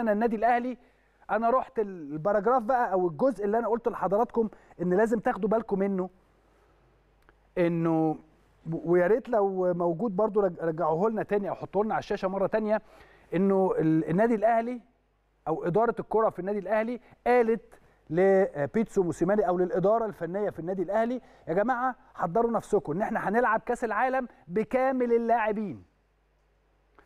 انا النادي الاهلي انا رحت الباراجراف بقى او الجزء اللي انا قلته لحضراتكم ان لازم تاخدوا بالكم منه انه ويا ريت لو موجود برضو رجعوه لنا تاني او حطوه لنا على الشاشه مره تانية انه النادي الاهلي او اداره الكره في النادي الاهلي قالت لبيتسو موسيماني او للاداره الفنيه في النادي الاهلي يا جماعه حضروا نفسكم ان احنا هنلعب كاس العالم بكامل اللاعبين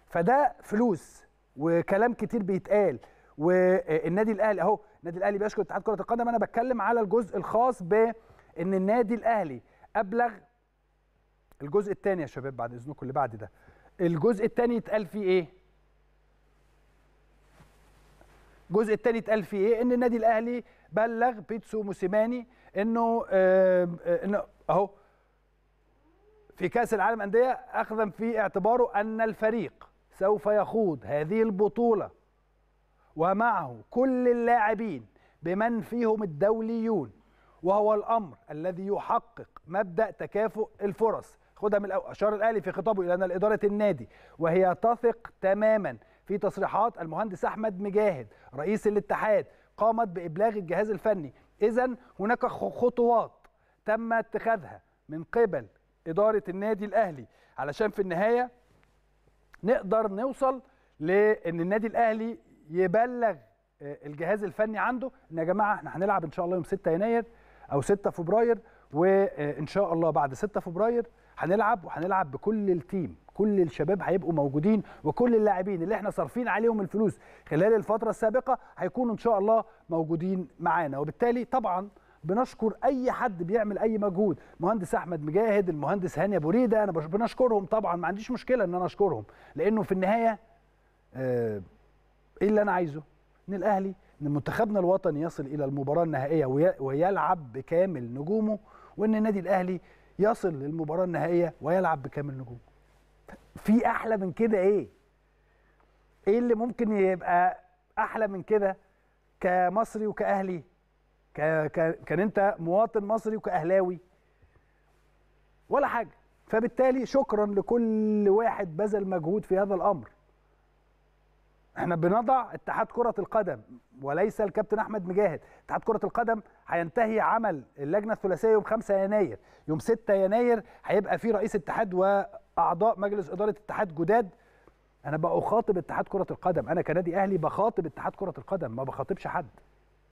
فده فلوس وكلام كتير بيتقال والنادي الاهلي اهو النادي الاهلي بيشكر اتحاد كره القدم انا بتكلم على الجزء الخاص بان النادي الاهلي ابلغ الجزء الثاني يا شباب بعد اذنكم اللي بعد ده الجزء الثاني يتقال فيه ايه الجزء الثاني اتقال فيه ايه ان النادي الاهلي بلغ بيتسو موسيماني انه آه انه اهو في كاس العالم انديه اخذا في اعتباره ان الفريق سوف يخوض هذه البطولة ومعه كل اللاعبين بمن فيهم الدوليون وهو الأمر الذي يحقق مبدأ تكافؤ الفرص خدها من الأول أشار الأهلي في خطابه إلى أن إدارة النادي وهي تثق تماما في تصريحات المهندس أحمد مجاهد رئيس الاتحاد قامت بإبلاغ الجهاز الفني إذا هناك خطوات تم اتخاذها من قبل إدارة النادي الأهلي علشان في النهاية نقدر نوصل لان النادي الاهلي يبلغ آه، الجهاز الفني عنده ان يا جماعه احنا هنلعب ان شاء الله يوم 6 يناير او 6 فبراير وان شاء الله بعد 6 فبراير هنلعب وهنلعب بكل التيم كل الشباب هيبقوا موجودين وكل اللاعبين اللي احنا صارفين عليهم الفلوس خلال الفتره السابقه هيكونوا ان شاء الله موجودين معانا وبالتالي طبعا بنشكر اي حد بيعمل اي مجهود مهندس احمد مجاهد المهندس هاني ابو ريده انا بنشكرهم طبعا ما عنديش مشكله ان انا اشكرهم لانه في النهايه آه، ايه اللي انا عايزه ان الاهلي ان منتخبنا الوطني يصل الى المباراه النهائيه ويلعب بكامل نجومه وان النادي الاهلي يصل للمباراه النهائيه ويلعب بكامل نجومه في احلى من كده ايه ايه اللي ممكن يبقى احلى من كده كمصري وكاهلي كان انت مواطن مصري وكاهلاوي ولا حاجه فبالتالي شكرا لكل واحد بذل مجهود في هذا الامر احنا بنضع اتحاد كرة القدم وليس الكابتن احمد مجاهد اتحاد كرة القدم هينتهي عمل اللجنة الثلاثية يوم 5 يناير يوم 6 يناير هيبقى في رئيس اتحاد واعضاء مجلس ادارة اتحاد جداد انا بخاطب اتحاد كرة القدم انا كنادي اهلي بخاطب اتحاد كرة القدم ما بخاطبش حد